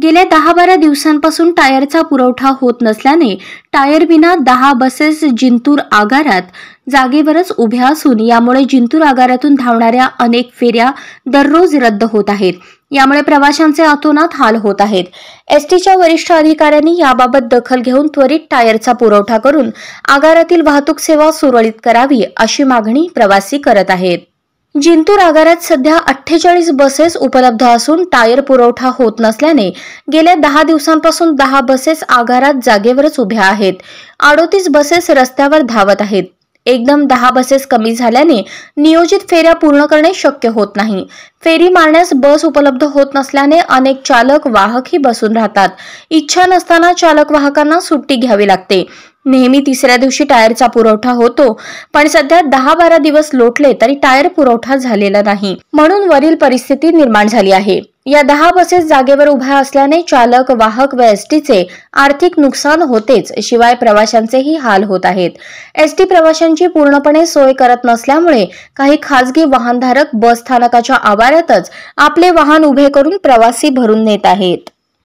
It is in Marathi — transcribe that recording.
गेल्या दहा बारा दिवसांपासून टायरचा पुरवठा होत नसल्याने टायर विना दहा बसेस जिंतूर आगारात जागेवरच उभ्या असून यामुळे जिंतूर आगारातून धावणाऱ्या अनेक फेऱ्या दररोज रद्द होत आहेत यामुळे प्रवाशांचे अतोनात हाल होत आहेत एसटीच्या वरिष्ठ अधिकाऱ्यांनी याबाबत दखल घेऊन त्वरित टायरचा पुरवठा करून आगारातील वाहतूक सेवा सुरळीत करावी अशी मागणी प्रवासी करत आहेत जिंतूर आगारात सध्या अठ्ठेचाळीस बसेस उपलब्ध असून टायर पुरवठा होत नसल्याने गेल्या दहा दिवसांपासून दहा बसेस आगारात जागेवरच उभ्या आहेत अडोतीस बसेस रस्त्यावर धावत आहेत एकदम दहा बसेस कमी झाल्याने नियोजित फेऱ्या पूर्ण करणे शक्य होत नाही फेरी मारण्यास बस उपलब्ध होत नसल्याने अनेक चालक वाहकही बसून राहतात इच्छा नसताना चालक वाहकांना सुट्टी घ्यावी लागते नेहमी तिसऱ्या दिवशी टायरचा पुरवठा होतो पण सध्या दहा बारा दिवस लोटले तरी टायर पुरवठा झालेला नाही म्हणून वरील परिस्थिती निर्माण झाली आहे या दहा बसेस जागेवर उभ्या असल्याने चालक वाहक व एसटीचे आर्थिक नुकसान होतेच शिवाय प्रवाशांचेही हाल होत आहेत एसटी प्रवाशांची पूर्णपणे सोय करत नसल्यामुळे काही खासगी वाहनधारक बस स्थानकाच्या आवारातच आपले वाहन उभे करून प्रवासी भरून नेत आहेत